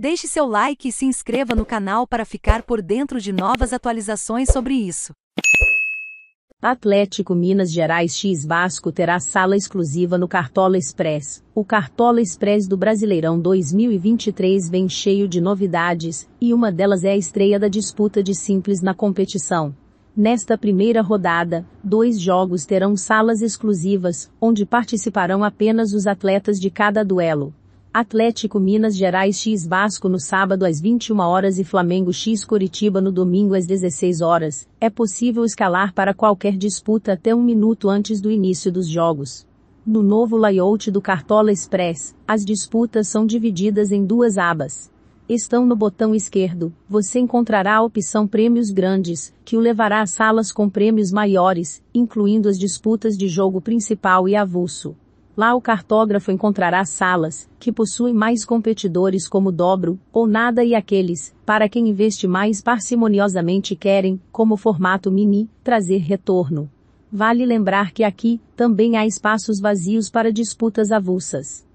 Deixe seu like e se inscreva no canal para ficar por dentro de novas atualizações sobre isso. Atlético Minas Gerais X Vasco terá sala exclusiva no Cartola Express. O Cartola Express do Brasileirão 2023 vem cheio de novidades, e uma delas é a estreia da disputa de simples na competição. Nesta primeira rodada, dois jogos terão salas exclusivas, onde participarão apenas os atletas de cada duelo. Atlético Minas Gerais X Vasco no sábado às 21 horas e Flamengo X Curitiba no domingo às 16 horas, é possível escalar para qualquer disputa até um minuto antes do início dos jogos. No novo layout do Cartola Express, as disputas são divididas em duas abas. Estão no botão esquerdo, você encontrará a opção Prêmios Grandes, que o levará a salas com prêmios maiores, incluindo as disputas de jogo principal e avulso. Lá o cartógrafo encontrará salas, que possuem mais competidores como dobro, ou nada e aqueles, para quem investe mais parcimoniosamente querem, como formato mini, trazer retorno. Vale lembrar que aqui, também há espaços vazios para disputas avulsas.